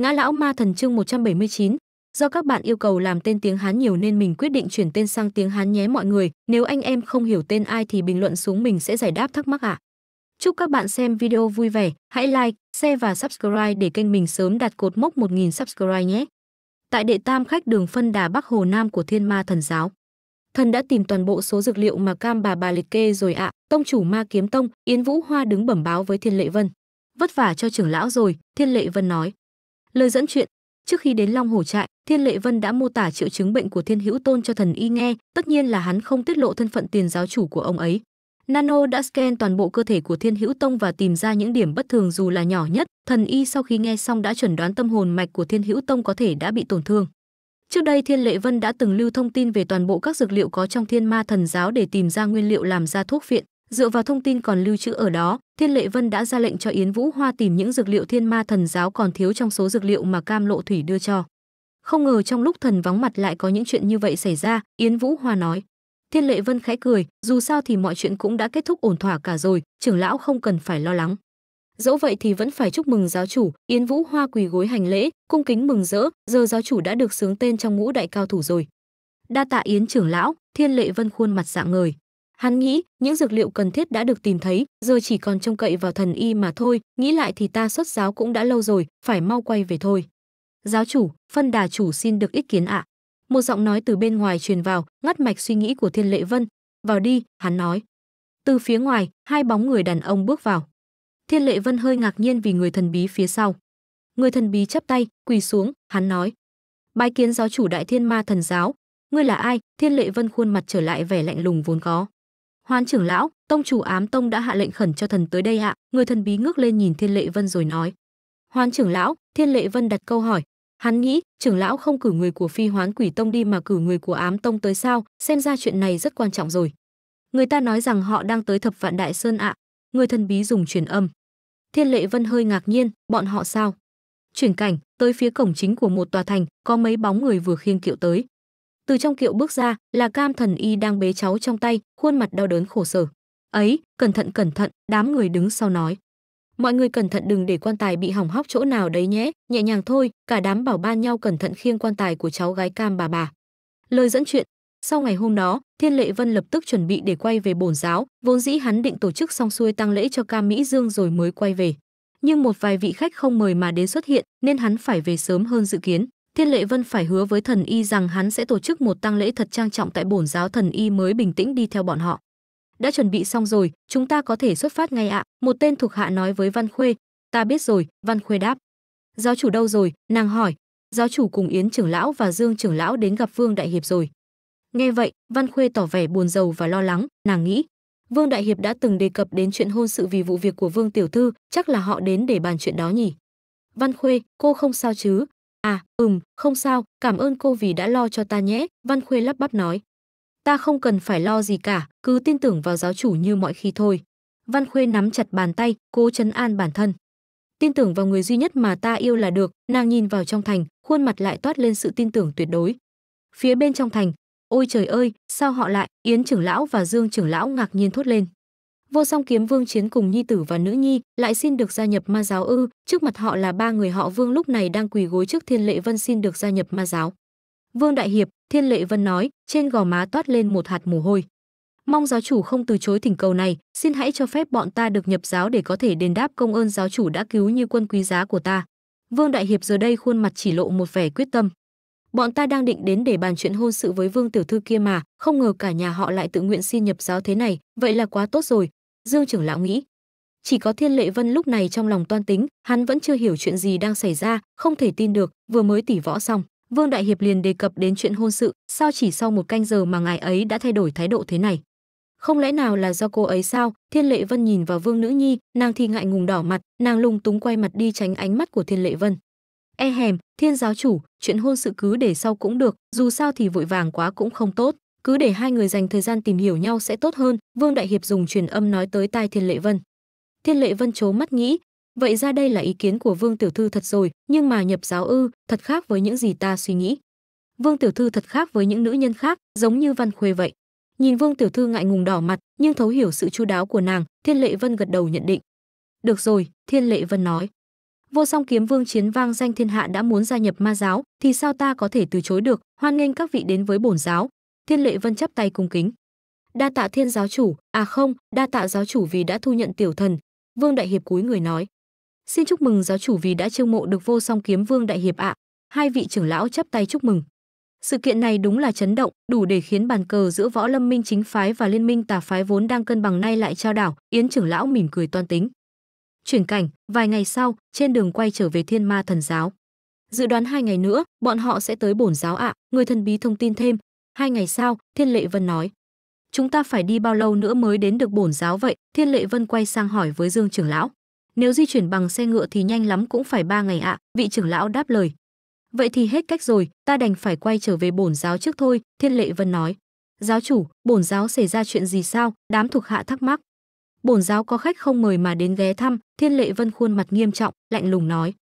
Ngã lão ma thần chương 179, do các bạn yêu cầu làm tên tiếng Hán nhiều nên mình quyết định chuyển tên sang tiếng Hán nhé mọi người. Nếu anh em không hiểu tên ai thì bình luận xuống mình sẽ giải đáp thắc mắc ạ. À. Chúc các bạn xem video vui vẻ, hãy like, share và subscribe để kênh mình sớm đạt cột mốc 1000 subscribe nhé. Tại đệ tam khách đường phân đà Bắc Hồ Nam của Thiên Ma Thần Giáo. Thần đã tìm toàn bộ số dược liệu mà cam bà bà liệt kê rồi ạ, à. tông chủ ma kiếm tông, Yến Vũ Hoa đứng bẩm báo với Thiên Lệ Vân. Vất vả cho trưởng lão rồi, Thiên Lệ Vân nói. Lời dẫn chuyện Trước khi đến Long Hổ trại, Thiên Lệ Vân đã mô tả triệu chứng bệnh của Thiên Hữu Tôn cho thần y nghe, tất nhiên là hắn không tiết lộ thân phận tiền giáo chủ của ông ấy. Nano đã scan toàn bộ cơ thể của Thiên Hữu Tông và tìm ra những điểm bất thường dù là nhỏ nhất, thần y sau khi nghe xong đã chuẩn đoán tâm hồn mạch của Thiên Hữu Tông có thể đã bị tổn thương. Trước đây Thiên Lệ Vân đã từng lưu thông tin về toàn bộ các dược liệu có trong Thiên Ma Thần giáo để tìm ra nguyên liệu làm ra thuốc viện. Dựa vào thông tin còn lưu trữ ở đó, Thiên Lệ Vân đã ra lệnh cho Yến Vũ Hoa tìm những dược liệu Thiên Ma Thần giáo còn thiếu trong số dược liệu mà Cam Lộ Thủy đưa cho. Không ngờ trong lúc thần vắng mặt lại có những chuyện như vậy xảy ra, Yến Vũ Hoa nói. Thiên Lệ Vân khẽ cười, dù sao thì mọi chuyện cũng đã kết thúc ổn thỏa cả rồi, trưởng lão không cần phải lo lắng. Dẫu vậy thì vẫn phải chúc mừng giáo chủ, Yến Vũ Hoa quỳ gối hành lễ, cung kính mừng rỡ, giờ giáo chủ đã được sướng tên trong ngũ đại cao thủ rồi. Đa tạ Yến trưởng lão, Thiên Lệ Vân khuôn mặt dạng người. Hắn nghĩ, những dược liệu cần thiết đã được tìm thấy, giờ chỉ còn trông cậy vào thần y mà thôi, nghĩ lại thì ta xuất giáo cũng đã lâu rồi, phải mau quay về thôi. Giáo chủ, phân đà chủ xin được ý kiến ạ. Một giọng nói từ bên ngoài truyền vào, ngắt mạch suy nghĩ của Thiên Lệ Vân. Vào đi, hắn nói. Từ phía ngoài, hai bóng người đàn ông bước vào. Thiên Lệ Vân hơi ngạc nhiên vì người thần bí phía sau. Người thần bí chắp tay, quỳ xuống, hắn nói. Bái kiến giáo chủ đại thiên ma thần giáo. Ngươi là ai? Thiên Lệ Vân khuôn mặt trở lại vẻ lạnh lùng vốn có. Hoan trưởng lão, tông chủ ám tông đã hạ lệnh khẩn cho thần tới đây ạ. Người thần bí ngước lên nhìn Thiên Lệ Vân rồi nói. Hoan trưởng lão, Thiên Lệ Vân đặt câu hỏi. Hắn nghĩ, trưởng lão không cử người của phi hoán quỷ tông đi mà cử người của ám tông tới sao, xem ra chuyện này rất quan trọng rồi. Người ta nói rằng họ đang tới thập vạn đại sơn ạ. Người thần bí dùng truyền âm. Thiên Lệ Vân hơi ngạc nhiên, bọn họ sao? Chuyển cảnh, tới phía cổng chính của một tòa thành, có mấy bóng người vừa khiêng kiệu tới từ trong kiệu bước ra là cam thần y đang bế cháu trong tay khuôn mặt đau đớn khổ sở ấy cẩn thận cẩn thận đám người đứng sau nói mọi người cẩn thận đừng để quan tài bị hỏng hóc chỗ nào đấy nhé nhẹ nhàng thôi cả đám bảo ban nhau cẩn thận khiêng quan tài của cháu gái cam bà bà lời dẫn chuyện sau ngày hôm đó thiên lệ vân lập tức chuẩn bị để quay về bổn giáo vốn dĩ hắn định tổ chức xong xuôi tăng lễ cho cam mỹ dương rồi mới quay về nhưng một vài vị khách không mời mà đến xuất hiện nên hắn phải về sớm hơn dự kiến Thiên Lệ Vân phải hứa với thần y rằng hắn sẽ tổ chức một tang lễ thật trang trọng tại bổn giáo thần y mới bình tĩnh đi theo bọn họ. Đã chuẩn bị xong rồi, chúng ta có thể xuất phát ngay ạ, à. một tên thuộc hạ nói với Văn Khuê. Ta biết rồi, Văn Khuê đáp. Giáo chủ đâu rồi, nàng hỏi. Giáo chủ cùng Yến trưởng lão và Dương trưởng lão đến gặp Vương Đại Hiệp rồi. Nghe vậy, Văn Khuê tỏ vẻ buồn rầu và lo lắng, nàng nghĩ. Vương Đại Hiệp đã từng đề cập đến chuyện hôn sự vì vụ việc của Vương Tiểu Thư, chắc là họ đến để bàn chuyện đó nhỉ. Văn Khuê, cô không sao chứ, à ừm không sao cảm ơn cô vì đã lo cho ta nhé văn khuê lắp bắp nói ta không cần phải lo gì cả cứ tin tưởng vào giáo chủ như mọi khi thôi văn khuê nắm chặt bàn tay cố chấn an bản thân tin tưởng vào người duy nhất mà ta yêu là được nàng nhìn vào trong thành khuôn mặt lại toát lên sự tin tưởng tuyệt đối phía bên trong thành ôi trời ơi sao họ lại yến trưởng lão và dương trưởng lão ngạc nhiên thốt lên vô song kiếm vương chiến cùng nhi tử và nữ nhi lại xin được gia nhập ma giáo ư trước mặt họ là ba người họ vương lúc này đang quỳ gối trước thiên lệ vân xin được gia nhập ma giáo vương đại hiệp thiên lệ vân nói trên gò má toát lên một hạt mồ hôi mong giáo chủ không từ chối thỉnh cầu này xin hãy cho phép bọn ta được nhập giáo để có thể đền đáp công ơn giáo chủ đã cứu như quân quý giá của ta vương đại hiệp giờ đây khuôn mặt chỉ lộ một vẻ quyết tâm bọn ta đang định đến để bàn chuyện hôn sự với vương tiểu thư kia mà không ngờ cả nhà họ lại tự nguyện xin nhập giáo thế này vậy là quá tốt rồi Dương trưởng lão nghĩ. Chỉ có Thiên Lệ Vân lúc này trong lòng toan tính, hắn vẫn chưa hiểu chuyện gì đang xảy ra, không thể tin được, vừa mới tỉ võ xong, Vương Đại Hiệp liền đề cập đến chuyện hôn sự, sao chỉ sau một canh giờ mà ngài ấy đã thay đổi thái độ thế này. Không lẽ nào là do cô ấy sao? Thiên Lệ Vân nhìn vào Vương Nữ Nhi, nàng thì ngại ngùng đỏ mặt, nàng lung túng quay mặt đi tránh ánh mắt của Thiên Lệ Vân. E hèm, Thiên giáo chủ, chuyện hôn sự cứ để sau cũng được, dù sao thì vội vàng quá cũng không tốt cứ để hai người dành thời gian tìm hiểu nhau sẽ tốt hơn vương đại hiệp dùng truyền âm nói tới tai thiên lệ vân thiên lệ vân chố mắt nghĩ vậy ra đây là ý kiến của vương tiểu thư thật rồi nhưng mà nhập giáo ư thật khác với những gì ta suy nghĩ vương tiểu thư thật khác với những nữ nhân khác giống như văn khuê vậy nhìn vương tiểu thư ngại ngùng đỏ mặt nhưng thấu hiểu sự chu đáo của nàng thiên lệ vân gật đầu nhận định được rồi thiên lệ vân nói vô song kiếm vương chiến vang danh thiên hạ đã muốn gia nhập ma giáo thì sao ta có thể từ chối được hoan nghênh các vị đến với bổn giáo Thiên Lệ Vân chắp tay cung kính. Đa tạ thiên giáo chủ, à không, đa tạ giáo chủ vì đã thu nhận tiểu thần. Vương Đại Hiệp cúi người nói. Xin chúc mừng giáo chủ vì đã chiêu mộ được vô song kiếm Vương Đại Hiệp ạ. Hai vị trưởng lão chắp tay chúc mừng. Sự kiện này đúng là chấn động, đủ để khiến bàn cờ giữa võ lâm minh chính phái và liên minh tà phái vốn đang cân bằng nay lại trao đảo, Yến trưởng lão mỉm cười toan tính. Chuyển cảnh, vài ngày sau, trên đường quay trở về thiên ma thần giáo. Dự đoán hai ngày nữa, bọn họ sẽ tới bổn giáo ạ, người thần bí thông tin thêm, Hai ngày sau, Thiên Lệ Vân nói, chúng ta phải đi bao lâu nữa mới đến được bổn giáo vậy? Thiên Lệ Vân quay sang hỏi với Dương trưởng lão. Nếu di chuyển bằng xe ngựa thì nhanh lắm cũng phải ba ngày ạ, vị trưởng lão đáp lời. Vậy thì hết cách rồi, ta đành phải quay trở về bổn giáo trước thôi, Thiên Lệ Vân nói. Giáo chủ, bổn giáo xảy ra chuyện gì sao? Đám thuộc hạ thắc mắc. Bổn giáo có khách không mời mà đến ghé thăm, Thiên Lệ Vân khuôn mặt nghiêm trọng, lạnh lùng nói.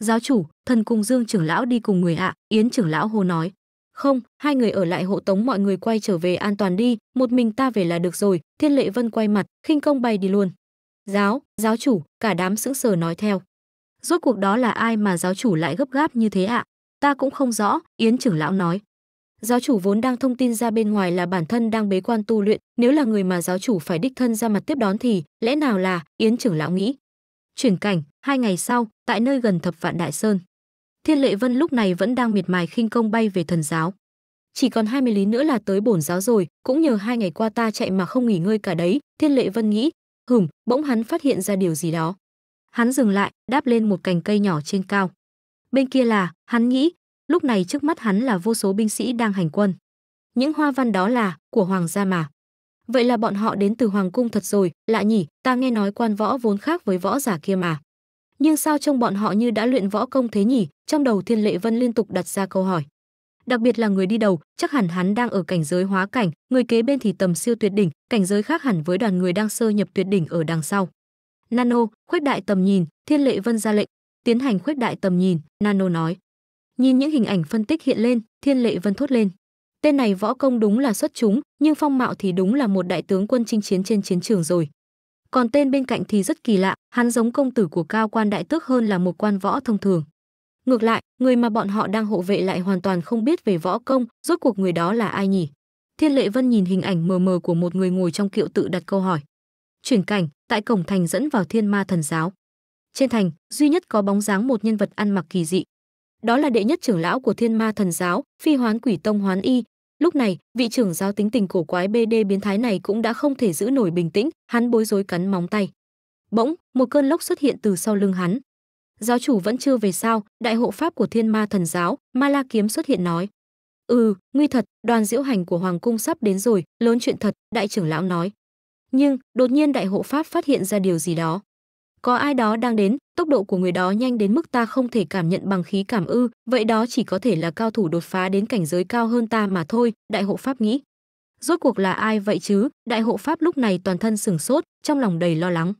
Giáo chủ, thần cùng Dương trưởng lão đi cùng người ạ, Yến trưởng lão hô nói không hai người ở lại hộ tống mọi người quay trở về an toàn đi một mình ta về là được rồi thiên lệ vân quay mặt khinh công bay đi luôn giáo giáo chủ cả đám sững sờ nói theo rốt cuộc đó là ai mà giáo chủ lại gấp gáp như thế ạ ta cũng không rõ yến trưởng lão nói giáo chủ vốn đang thông tin ra bên ngoài là bản thân đang bế quan tu luyện nếu là người mà giáo chủ phải đích thân ra mặt tiếp đón thì lẽ nào là yến trưởng lão nghĩ chuyển cảnh hai ngày sau tại nơi gần thập vạn đại sơn Thiên Lệ Vân lúc này vẫn đang miệt mài khinh công bay về thần giáo. Chỉ còn 20 lý nữa là tới bổn giáo rồi, cũng nhờ hai ngày qua ta chạy mà không nghỉ ngơi cả đấy, Thiên Lệ Vân nghĩ, hửm, bỗng hắn phát hiện ra điều gì đó. Hắn dừng lại, đáp lên một cành cây nhỏ trên cao. Bên kia là, hắn nghĩ, lúc này trước mắt hắn là vô số binh sĩ đang hành quân. Những hoa văn đó là của hoàng gia mà. Vậy là bọn họ đến từ hoàng cung thật rồi, lạ nhỉ, ta nghe nói quan võ vốn khác với võ giả kia mà nhưng sao trông bọn họ như đã luyện võ công thế nhỉ trong đầu thiên lệ vân liên tục đặt ra câu hỏi đặc biệt là người đi đầu chắc hẳn hắn đang ở cảnh giới hóa cảnh người kế bên thì tầm siêu tuyệt đỉnh cảnh giới khác hẳn với đoàn người đang sơ nhập tuyệt đỉnh ở đằng sau nano khuếch đại tầm nhìn thiên lệ vân ra lệnh tiến hành khuếch đại tầm nhìn nano nói nhìn những hình ảnh phân tích hiện lên thiên lệ vân thốt lên tên này võ công đúng là xuất chúng nhưng phong mạo thì đúng là một đại tướng quân chinh chiến trên chiến trường rồi còn tên bên cạnh thì rất kỳ lạ, hắn giống công tử của cao quan đại tước hơn là một quan võ thông thường. Ngược lại, người mà bọn họ đang hộ vệ lại hoàn toàn không biết về võ công, rốt cuộc người đó là ai nhỉ? Thiên Lệ Vân nhìn hình ảnh mờ mờ của một người ngồi trong kiệu tự đặt câu hỏi. Chuyển cảnh, tại cổng thành dẫn vào Thiên Ma Thần giáo. Trên thành, duy nhất có bóng dáng một nhân vật ăn mặc kỳ dị. Đó là đệ nhất trưởng lão của Thiên Ma Thần giáo, Phi Hoán Quỷ Tông Hoán Y, lúc này vị trưởng giáo tính tình cổ quái bd biến thái này cũng đã không thể giữ nổi bình tĩnh hắn bối rối cắn móng tay bỗng một cơn lốc xuất hiện từ sau lưng hắn giáo chủ vẫn chưa về sao đại hộ pháp của thiên ma thần giáo ma la kiếm xuất hiện nói ừ nguy thật đoàn diễu hành của hoàng cung sắp đến rồi lớn chuyện thật đại trưởng lão nói nhưng đột nhiên đại hộ pháp phát hiện ra điều gì đó có ai đó đang đến tốc độ của người đó nhanh đến mức ta không thể cảm nhận bằng khí cảm ư vậy đó chỉ có thể là cao thủ đột phá đến cảnh giới cao hơn ta mà thôi đại hộ pháp nghĩ rốt cuộc là ai vậy chứ đại hộ pháp lúc này toàn thân sừng sốt trong lòng đầy lo lắng